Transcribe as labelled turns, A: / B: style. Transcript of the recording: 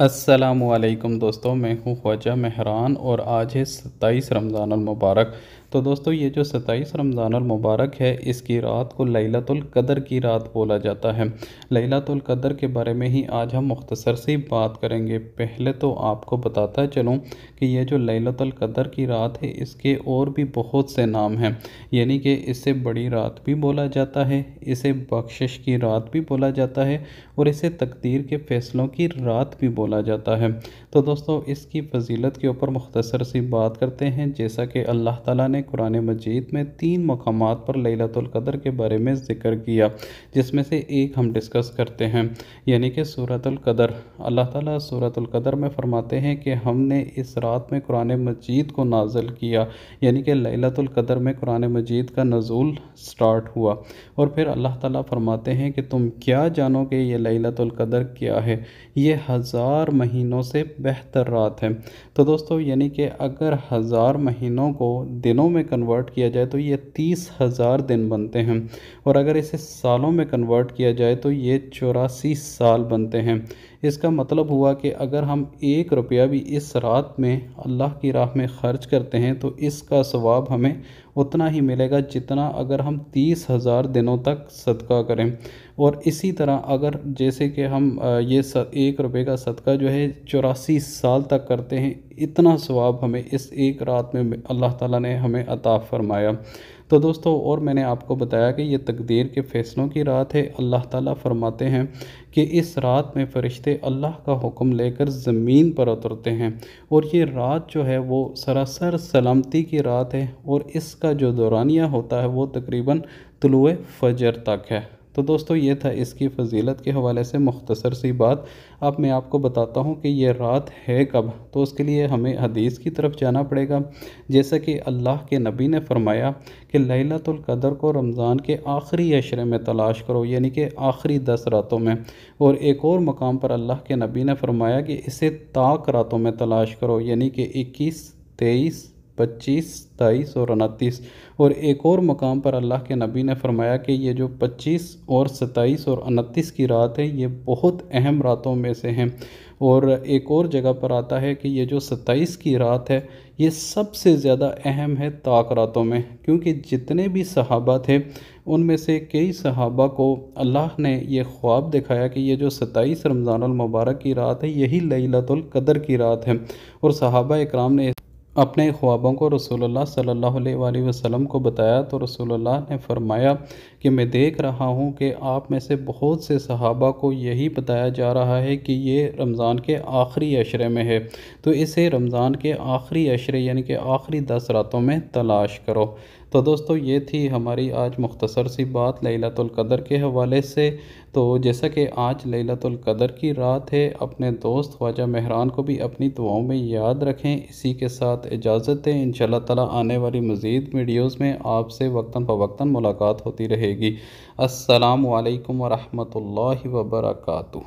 A: अस्सलाम दोस्तों मैं हूँ ख्वाजा मेहरान और आज है सत्ताईस रमज़ान मुबारक तो दोस्तों ये जो सताईस रमज़ान मुबारक है इसकी रात को लैलतुल कदर की रात बोला जाता है लैलतुल कदर के बारे में ही आज हम मुख्तसर से बात करेंगे पहले तो आपको बताता चलूँ कि यह जो लैलतुल कदर की रात है इसके और भी बहुत से नाम हैं यानी कि इसे बड़ी रात भी बोला जाता है इसे बख्शिश की रात भी बोला जाता है और इसे तकदीर के फैसलों की रात भी बोला जाता है तो दोस्तों इसकी फजीलत के ऊपर मुख्तसर सी बात करते हैं जैसा कि अल्लाह ताला ने ने कुरान मजीद में तीन मकाम पर कदर के बारे में ज़िक्र किया जिसमें से एक हम डिस्कस करते हैं यानी कि सूरतुल्क़दर अल्लाह ताला सूरतुल्क़दर में फ़रमाते हैं कि हमने इस रात में कुरान मजीद को नाजल किया यानी कि लतुल्क़दर में कुरान मजीद का नज़ूल स्टार्ट हुआ और फिर अल्लाह ताला फरमाते हैं कि तुम क्या जानो कि यह कदर क्या है ये हज़ार महीनों से बेहतर रात है तो दोस्तों यानी कि अगर हज़ार महीनों को दिनों दिनों में कन्वर्ट किया जाए तो ये तीस हज़ार दिन बनते हैं और अगर इसे सालों में कन्वर्ट किया जाए तो ये चौरासी साल बनते हैं इसका मतलब हुआ कि अगर हम एक रुपया भी इस रात में अल्लाह की राह में ख़र्च करते हैं तो इसका स्वाब हमें उतना ही मिलेगा जितना अगर हम तीस हज़ार दिनों तक सदका करें और इसी तरह अगर जैसे कि हम ये एक रुपये का सदका जो है चौरासी साल तक करते हैं इतना स्वाब हमें इस एक रात में अल्लाह ताला ने हमें में अता फ़रमाया तो दोस्तों और मैंने आपको बताया कि ये तकदीर के फ़ैसलों की रात है अल्लाह ताला फरमाते हैं कि इस रात में फ़रिश्ते अल्लाह का हुक्म लेकर ज़मीन पर उतरते हैं और ये रात जो है वो सरासर सलामती की रात है और इसका जो दौरानिया होता है वो तकरीबन तलुए फजर तक है तो दोस्तों ये था इसकी फजीलत के हवाले से मुख्तसर सी बात अब मैं आपको बताता हूँ कि यह रात है कब तो उसके लिए हमें हदीस की तरफ जाना पड़ेगा जैसा कि अल्लाह के नबी ने फरमाया कि लैलतुल्कदर को रमज़ान के आखिरी अशरे में तलाश करो यानी कि आखिरी दस रातों में और एक और मकाम पर अल्लाह के नबी ने फरमाया कि इसे ताक रातों में तलाश करो यानी कि इक्कीस तेईस पच्चीस तेईस और उनतीस और एक और मकाम पर अल्लाह के नबी ने फरमाया कि ये जो पच्चीस और सत्ताईस और उनतीस की रात है ये बहुत अहम रातों में से हैं और एक और जगह पर आता है कि ये जो सत्ताईस की रात है ये सबसे ज़्यादा अहम है ताक रातों में क्योंकि जितने भी सहाबा थे उनमें से कई सहाबा को अल्लाह ने यह ख्वाब दिखाया कि ये जो सत्ताईस रमज़ानमबारक की रात है यही लई कदर की रात है और सहाबा इक्राम ने अपने ख्वाबों को रसोल्ला सल्ला वसम को बताया तो रसोल्ला ने फरमाया कि मैं देख रहा हूँ कि आप में से बहुत से सहाबा को यही बताया जा रहा है कि ये रमज़ान के आखिरी अशरे में है तो इसे रमज़ान के आखिरी अशरे यानी कि आखिरी दस रातों में तलाश करो तो दोस्तों ये थी हमारी आज मुख्तसर सी बात लकदर के हवाले से तो जैसा कि आज लकदर की रात है अपने दोस्त ख्वाजा मेहरान को भी अपनी दुआओं में याद रखें इसी के साथ इजाज़त दें इन ताला आने वाली मज़ीद वीडियोज़ में आपसे वक्ता फवक्ता मुलाकात होती रहेगी असलकम वरहमल वबरकू